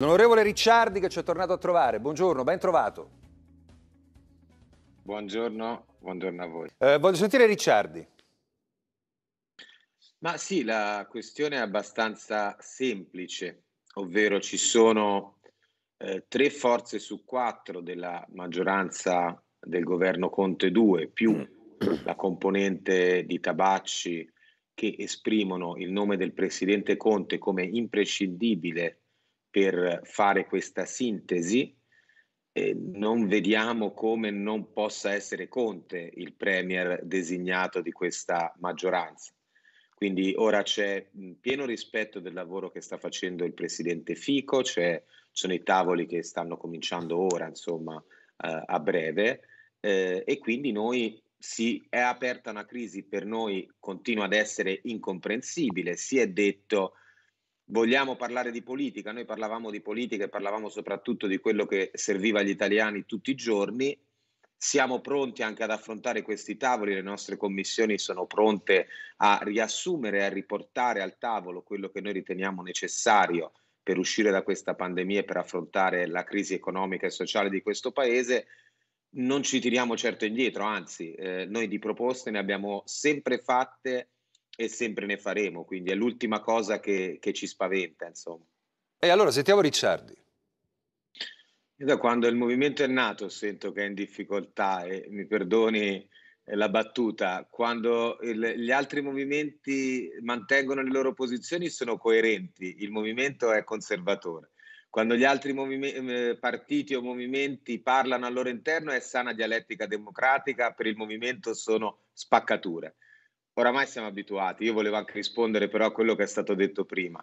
L'onorevole Ricciardi che ci è tornato a trovare, buongiorno, ben trovato. Buongiorno, buongiorno a voi. Eh, voglio sentire Ricciardi. Ma sì, la questione è abbastanza semplice, ovvero ci sono eh, tre forze su quattro della maggioranza del governo Conte 2, più mm. la componente di Tabacci che esprimono il nome del presidente Conte come imprescindibile per fare questa sintesi. Eh, non vediamo come non possa essere Conte il premier designato di questa maggioranza. Quindi ora c'è pieno rispetto del lavoro che sta facendo il presidente Fico, ci sono i tavoli che stanno cominciando ora, insomma, eh, a breve, eh, e quindi noi si è aperta una crisi per noi, continua ad essere incomprensibile, si è detto vogliamo parlare di politica, noi parlavamo di politica e parlavamo soprattutto di quello che serviva agli italiani tutti i giorni, siamo pronti anche ad affrontare questi tavoli, le nostre commissioni sono pronte a riassumere, a riportare al tavolo quello che noi riteniamo necessario per uscire da questa pandemia e per affrontare la crisi economica e sociale di questo Paese. Non ci tiriamo certo indietro, anzi eh, noi di proposte ne abbiamo sempre fatte e sempre ne faremo, quindi è l'ultima cosa che, che ci spaventa, insomma. E allora sentiamo Ricciardi. Io da quando il movimento è nato sento che è in difficoltà e mi perdoni eh, la battuta, quando il, gli altri movimenti mantengono le loro posizioni sono coerenti, il movimento è conservatore. Quando gli altri eh, partiti o movimenti parlano al loro interno è sana dialettica democratica, per il movimento sono spaccature oramai siamo abituati. Io volevo anche rispondere però a quello che è stato detto prima.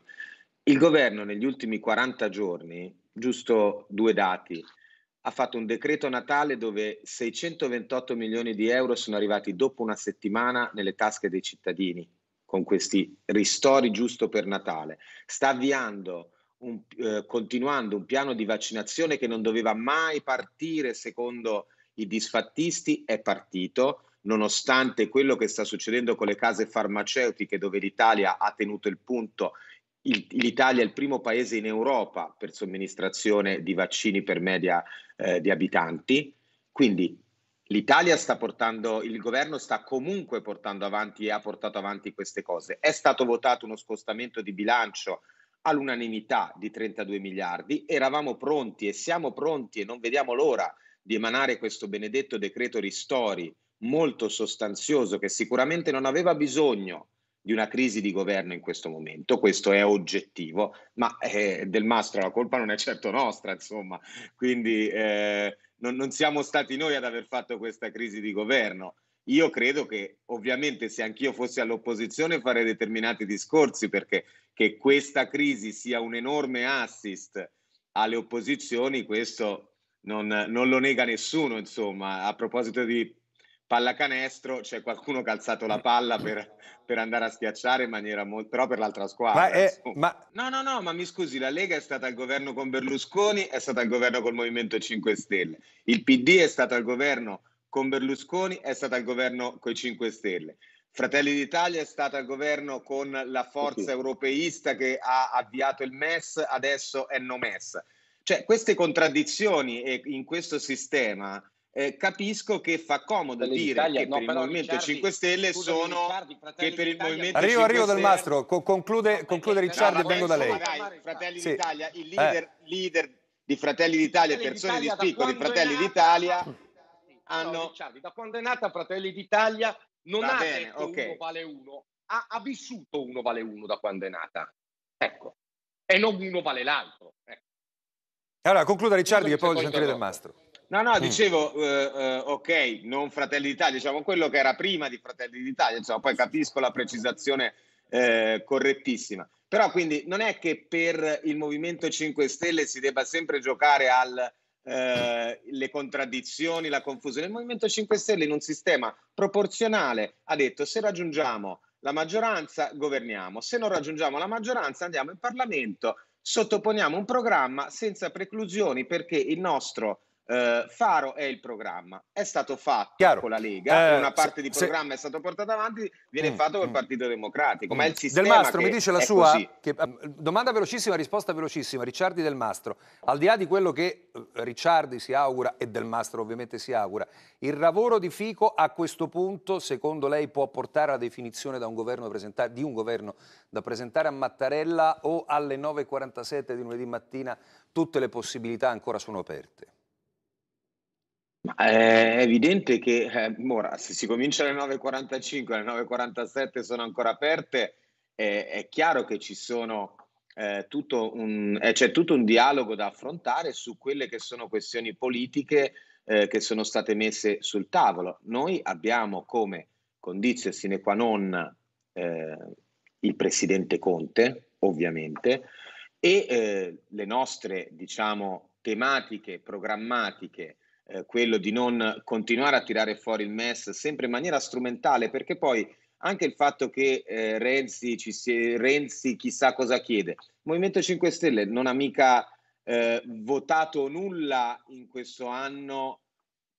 Il governo negli ultimi 40 giorni, giusto due dati, ha fatto un decreto natale dove 628 milioni di euro sono arrivati dopo una settimana nelle tasche dei cittadini con questi ristori giusto per Natale. Sta avviando un, eh, continuando un piano di vaccinazione che non doveva mai partire secondo i disfattisti è partito, nonostante quello che sta succedendo con le case farmaceutiche dove l'Italia ha tenuto il punto. L'Italia è il primo paese in Europa per somministrazione di vaccini per media eh, di abitanti, quindi l'Italia sta portando, il governo sta comunque portando avanti e ha portato avanti queste cose. È stato votato uno scostamento di bilancio all'unanimità di 32 miliardi, eravamo pronti e siamo pronti e non vediamo l'ora di emanare questo benedetto decreto ristori molto sostanzioso che sicuramente non aveva bisogno di una crisi di governo in questo momento, questo è oggettivo, ma eh, del mastro la colpa non è certo nostra, insomma, quindi eh, non, non siamo stati noi ad aver fatto questa crisi di governo, io credo che ovviamente se anch'io fossi all'opposizione farei determinati discorsi perché che questa crisi sia un enorme assist alle opposizioni, questo non, non lo nega nessuno. Insomma, a proposito di pallacanestro c'è qualcuno che ha alzato la palla per, per andare a schiacciare in maniera molto però per l'altra squadra ma è, eh, ma... no no no ma mi scusi la Lega è stata al governo con Berlusconi è stata al governo col Movimento 5 Stelle il PD è stato al governo con Berlusconi, è stata al governo con i 5 Stelle. Fratelli d'Italia è stata al governo con la forza europeista che ha avviato il MES, adesso è no MES. Cioè queste contraddizioni in questo sistema eh, capisco che fa comodo Fratelli dire che, no, per però, Ricciardi, Ricciardi, che per il Movimento 5 Stelle sono che arrivo, 5 arrivo Del Mastro, co- conclude, conclude Ricciardi e vengo da lei. Dai, Fratelli sì. d'Italia, il eh. leader, eh. leader di Fratelli d'Italia, Fratelli persone d'Italia, di spicco di Fratelli d'Italia hanno... Ah, Charlie, da quando è nata Fratelli d'Italia non Va ha bene, detto okay. uno vale uno, ha, ha, vissuto uno vale uno da quando è nata. Ecco, e non uno vale l'altro. Ecco. Allora, concluda Ricciardi che poi sentirete del mastro. No, no, mm. dicevo, mm. uh, ok, non Fratelli d'Italia, diciamo quello che era prima di Fratelli d'Italia, insomma, poi capisco la precisazione eh, correttissima. Però quindi non è che per il Movimento 5 Stelle si debba sempre giocare al eh, le contraddizioni, la confusione. Il Movimento 5 Stelle in un sistema proporzionale ha detto se raggiungiamo la maggioranza governiamo, se non raggiungiamo la maggioranza andiamo in Parlamento, sottoponiamo un programma senza preclusioni perché il nostro Uh, Faro è il programma, è stato fatto Chiaro. con la Lega, eh, una parte se, di programma se... è stato portato avanti, viene mm, fatto col mm, Partito Democratico, mm. ma il mm. sistema Del Mastro mi dice la sua, che, eh, domanda velocissima, risposta velocissima, Ricciardi Del Mastro, al di là di quello che eh, Ricciardi si augura e Del Mastro ovviamente si augura, il lavoro di Fico a questo punto secondo lei può portare alla definizione da un governo di un governo da presentare a Mattarella o alle 9.47 di lunedì mattina tutte le possibilità ancora sono aperte? Eh, è evidente che eh, ora, se si comincia alle 9.45 alle 9.47 sono ancora aperte, eh, è chiaro che ci sono, eh, tutto un, eh, c'è tutto un dialogo da affrontare su quelle che sono questioni politiche eh, che sono state messe sul tavolo. Noi abbiamo come condizio sine qua non il presidente Conte, ovviamente, e le nostre diciamo, tematiche programmatiche eh, quello di non continuare a tirare fuori il MES sempre in maniera strumentale, perché poi anche il fatto che eh, Renzi, si, Renzi, chissà cosa chiede, il Movimento 5 Stelle non ha mica eh, votato nulla in questo anno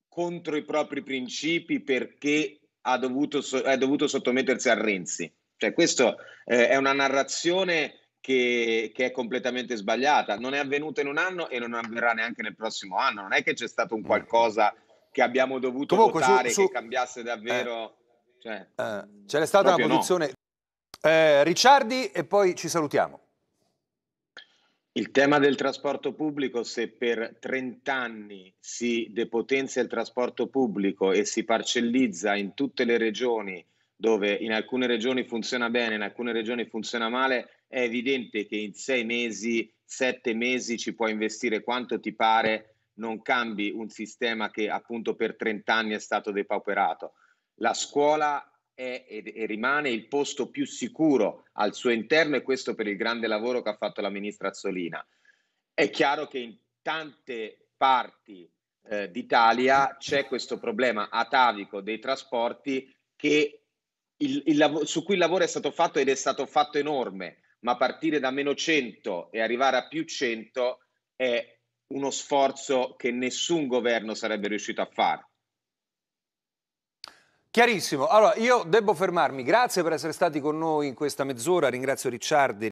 contro i propri principi perché ha dovuto, so- dovuto sottomettersi a Renzi. Cioè, questa eh, è una narrazione che, che, è completamente sbagliata. Non è avvenuto in un anno e non avverrà neanche nel prossimo anno. Non è che c'è stato un mm. qualcosa che abbiamo dovuto Comunque, votare su, su... che cambiasse davvero. Eh, cioè, eh, c'è stata una posizione. No. Eh, Ricciardi, e poi ci salutiamo. Il tema del trasporto pubblico, se per 30 anni si depotenzia il trasporto pubblico e si parcellizza in tutte le regioni, dove in alcune regioni funziona bene, in alcune regioni funziona male, è evidente che in sei mesi, sette mesi ci puoi investire quanto ti pare, non cambi un sistema che appunto per 30 anni è stato depauperato. La scuola è e rimane il posto più sicuro al suo interno e questo per il grande lavoro che ha fatto la ministra Azzolina. È chiaro che in tante parti eh, d'Italia c'è questo problema atavico dei trasporti che il, il su cui il lavoro è stato fatto ed è stato fatto enorme, ma partire da meno 100 e arrivare a più 100 è uno sforzo che nessun governo sarebbe riuscito a fare. Chiarissimo, allora io devo fermarmi, grazie per essere stati con noi in questa mezz'ora, ringrazio Ricciardi.